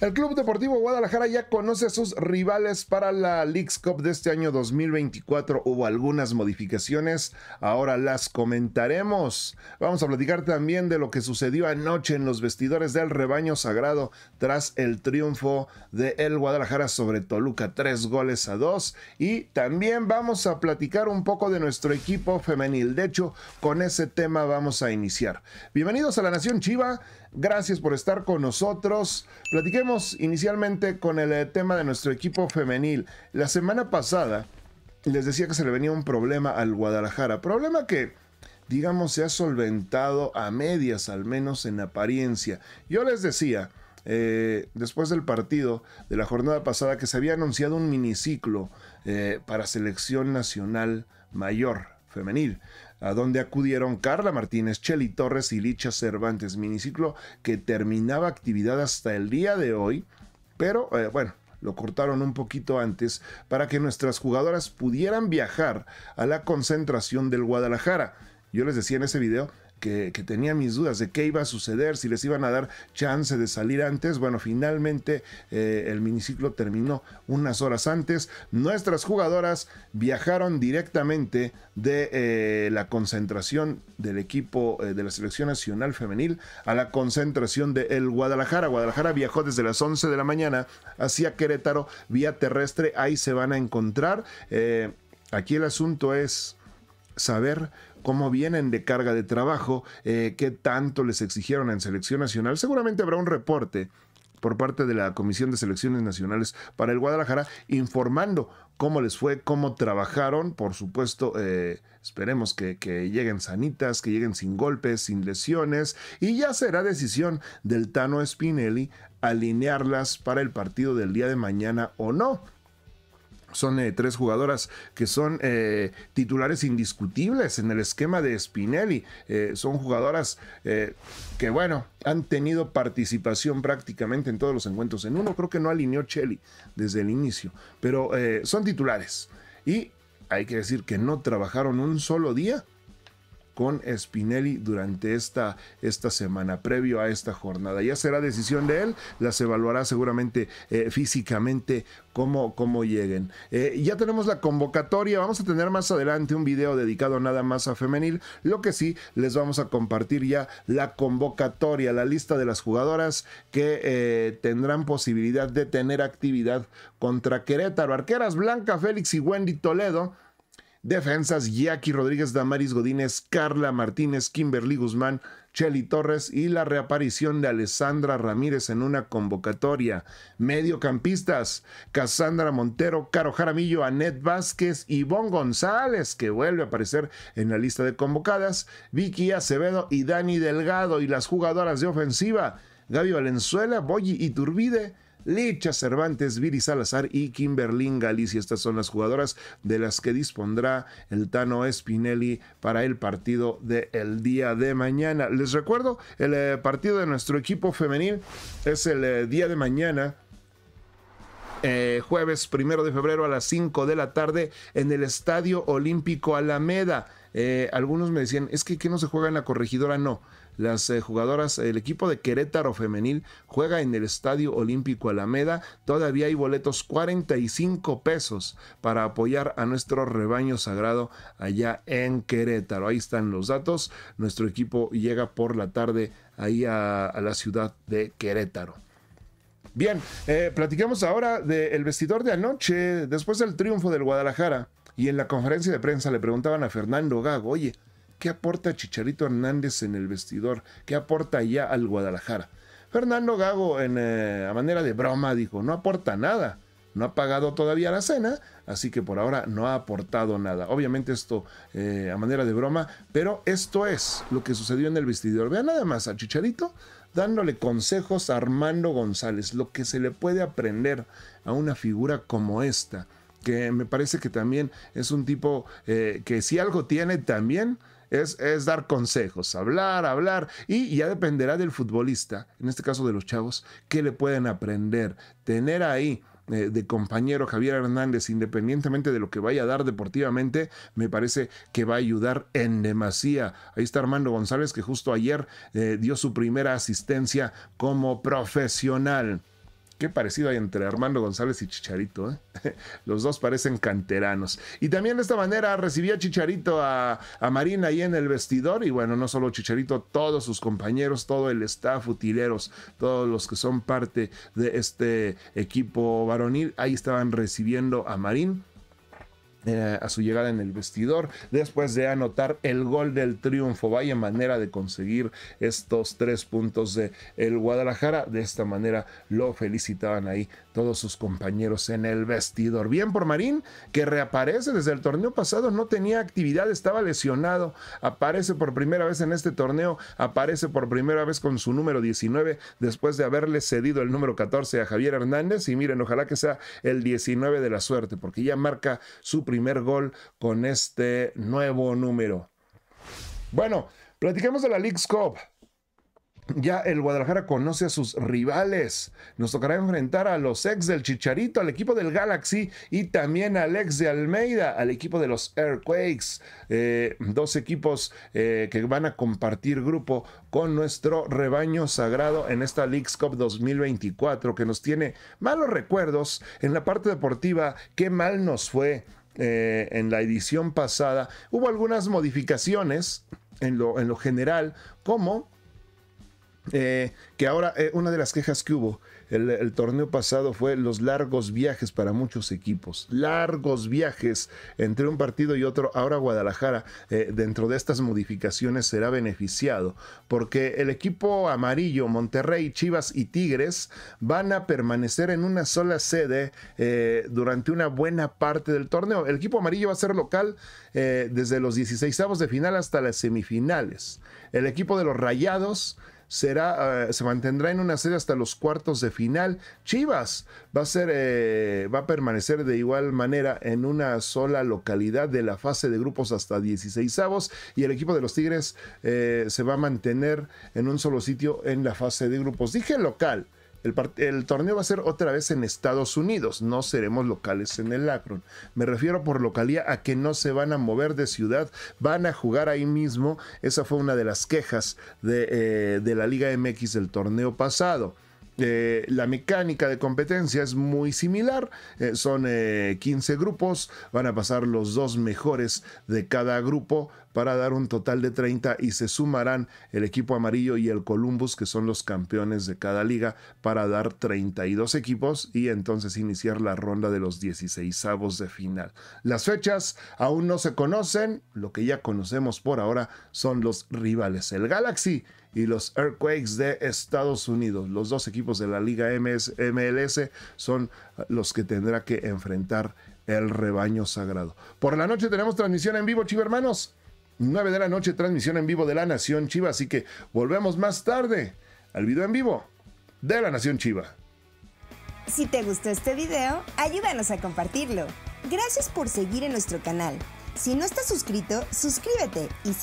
El Club Deportivo Guadalajara ya conoce a sus rivales para la Leagues Cup de este año 2024. Hubo algunas modificaciones, ahora las comentaremos. Vamos a platicar también de lo que sucedió anoche en los vestidores del rebaño sagrado tras el triunfo de el Guadalajara sobre Toluca, tres goles a dos. Y también vamos a platicar un poco de nuestro equipo femenil. De hecho, con ese tema vamos a iniciar. Bienvenidos a la Nación Chiva. Gracias por estar con nosotros. Platiquemos inicialmente con el eh, tema de nuestro equipo femenil. La semana pasada les decía que se le venía un problema al Guadalajara. Problema que, digamos, se ha solventado a medias, al menos en apariencia. Yo les decía, eh, después del partido de la jornada pasada, que se había anunciado un miniciclo eh, para selección nacional mayor femenil, a donde acudieron Carla Martínez, Cheli Torres y Licha Cervantes, miniciclo que terminaba actividad hasta el día de hoy, pero eh, bueno, lo cortaron un poquito antes para que nuestras jugadoras pudieran viajar a la concentración del Guadalajara. Yo les decía en ese video, que, tenía mis dudas de qué iba a suceder, si les iban a dar chance de salir antes. Bueno, finalmente eh, el miniciclo terminó unas horas antes. Nuestras jugadoras viajaron directamente de eh, la concentración del equipo eh, de la Selección Nacional Femenil a la concentración de el Guadalajara. Guadalajara viajó desde las 11 de la mañana hacia Querétaro vía terrestre. Ahí se van a encontrar. aquí el asunto es saber cómo vienen de carga de trabajo, eh, qué tanto les exigieron en selección nacional. Seguramente habrá un reporte por parte de la Comisión de Selecciones Nacionales para el Guadalajara, informando cómo les fue, cómo trabajaron. Por supuesto, eh, esperemos que, que, lleguen sanitas, que lleguen sin golpes, sin lesiones. Y ya será decisión del Tano Spinelli alinearlas para el partido del día de mañana o no. Son eh, tres jugadoras que son eh, titulares indiscutibles en el esquema de Spinelli. Eh, son jugadoras que, bueno, han tenido participación prácticamente en todos los encuentros. En uno creo que no alineó Chelly desde el inicio, pero son titulares. Y hay que decir que no trabajaron un solo día con Spinelli durante esta, esta semana, previo a esta jornada. Ya será decisión de él, las evaluará seguramente eh, físicamente cómo, cómo lleguen. Eh, ya tenemos la convocatoria, vamos a tener más adelante un video dedicado nada más a femenil, lo que sí les vamos a compartir ya la convocatoria, la lista de las jugadoras que eh, tendrán posibilidad de tener actividad contra Querétaro. Arqueras Blanca, Félix y Wendy Toledo Defensas, Jackie Rodríguez, Damaris Godínez, Carla Martínez, Kimberly Guzmán, Chelly Torres y la reaparición de Alessandra Ramírez en una convocatoria. Mediocampistas, Cassandra Montero, Caro Jaramillo, Anet Vázquez, Ivonne González, que vuelve a aparecer en la lista de convocadas, Vicky Acevedo y Dani Delgado y las jugadoras de ofensiva, Gaby Valenzuela, Boyi Turbide. Licha, Cervantes, Viri Salazar y Kimberlín Galicia. Estas son las jugadoras de las que dispondrá el Tano Spinelli para el partido del el día de mañana. Les recuerdo, el eh, partido de nuestro equipo femenil es el eh, día de mañana eh, jueves primero de febrero a las 5 de la tarde en el Estadio Olímpico Alameda. Eh, algunos me decían, es que no se juega en la corregidora? No. Las eh, jugadoras, el equipo de Querétaro Femenil juega en el Estadio Olímpico Alameda. Todavía hay boletos 45 pesos para apoyar a nuestro rebaño sagrado allá en Querétaro. Ahí están los datos. Nuestro equipo llega por la tarde ahí a la ciudad de Querétaro. Bien, eh, platicamos ahora del vestidor de anoche, después del triunfo del Guadalajara. Y en la conferencia de prensa le preguntaban a Fernando Gago, oye, ¿qué aporta Chicharito Hernández en el vestidor? ¿Qué aporta ya al Guadalajara? Fernando Gago, en, eh, a manera de broma, dijo, no aporta nada no ha pagado todavía la cena, así que por ahora no ha aportado nada. Obviamente esto eh, a manera de broma, pero esto es lo que sucedió en el vestidor. Vean nada más a Chicharito dándole consejos a Armando González, lo que se le puede aprender a una figura como esta, que me parece que también es un tipo eh, que si algo tiene también... Es, es, dar consejos, hablar, hablar, y ya dependerá del futbolista, en este caso de los chavos, qué le pueden aprender, tener ahí eh, de compañero Javier Hernández, independientemente de lo que vaya a dar deportivamente, me parece que va a ayudar en demasía. Ahí está Armando González, que justo ayer eh, dio su primera asistencia como profesional. Qué parecido hay entre Armando González y Chicharito. ¿eh? Los dos parecen canteranos. Y también de esta manera recibía Chicharito a, a Marina ahí en el vestidor. Y bueno, no solo Chicharito, todos sus compañeros, todo el staff, utileros, todos los que son parte de este equipo varonil, ahí estaban recibiendo a Marín eh, a su llegada en el vestidor, después de anotar el gol del triunfo. Vaya manera de conseguir estos tres puntos de el Guadalajara. De esta manera lo felicitaban ahí todos sus compañeros en el vestidor. Bien por Marín, que reaparece desde el torneo pasado, no tenía actividad, estaba lesionado, aparece por primera vez en este torneo, aparece por primera vez con su número 19 después de haberle cedido el número 14 a Javier Hernández y miren, ojalá que sea el 19 de la suerte, porque ya marca su primer gol con este nuevo número. Bueno, platiquemos de la League's Cup. Ya el Guadalajara conoce a sus rivales. Nos tocará enfrentar a los ex del Chicharito, al equipo del Galaxy y también al ex de Almeida, al equipo de los Earthquakes. Eh, dos equipos eh, que van a compartir grupo con nuestro rebaño sagrado en esta Leagues Cup 2024 que nos tiene malos recuerdos en la parte deportiva. Qué mal nos fue eh, en la edición pasada, hubo algunas modificaciones en lo, general, como eh, que ahora eh, una de las quejas que hubo el, torneo pasado fue los largos viajes para muchos equipos. Largos viajes entre un partido y otro. Ahora Guadalajara, eh, dentro de estas modificaciones, será beneficiado. Porque el equipo amarillo, Monterrey, Chivas y Tigres van a permanecer en una sola sede eh, durante una buena parte del torneo. El equipo amarillo va a ser local eh, desde los 16 de final hasta las semifinales. El equipo de los Rayados será, eh, se mantendrá en una serie hasta los cuartos de final. Chivas va a, ser, eh, va a permanecer de igual manera en una sola localidad de la fase de grupos hasta 16 avos y el equipo de los Tigres eh, se va a mantener en un solo sitio en la fase de grupos. Dije local el, torneo va a ser otra vez en Estados Unidos, no seremos locales en el Akron. Me refiero por localía a que no se van a mover de ciudad, van a jugar ahí mismo. Esa fue una de las quejas de, eh, la Liga MX del torneo pasado. Eh, la mecánica de competencia es muy similar, eh, son 15 grupos, van a pasar los dos mejores de cada grupo para dar un total de 30 y se sumarán el equipo amarillo y el Columbus, que son los campeones de cada liga, para dar 32 equipos y entonces iniciar la ronda de los 16 de final. Las fechas aún no se conocen, lo que ya conocemos por ahora son los rivales, el Galaxy y los Earthquakes de Estados Unidos. Los dos equipos de la Liga MLS son los que tendrá que enfrentar el rebaño sagrado. Por la noche tenemos transmisión en vivo, hermanos. 9 de la noche, transmisión en vivo de La Nación Chiva. Así que volvemos más tarde al video en vivo de La Nación Chiva. Si te gustó este video, ayúdanos a compartirlo. Gracias por seguir en nuestro canal. Si no estás suscrito, suscríbete y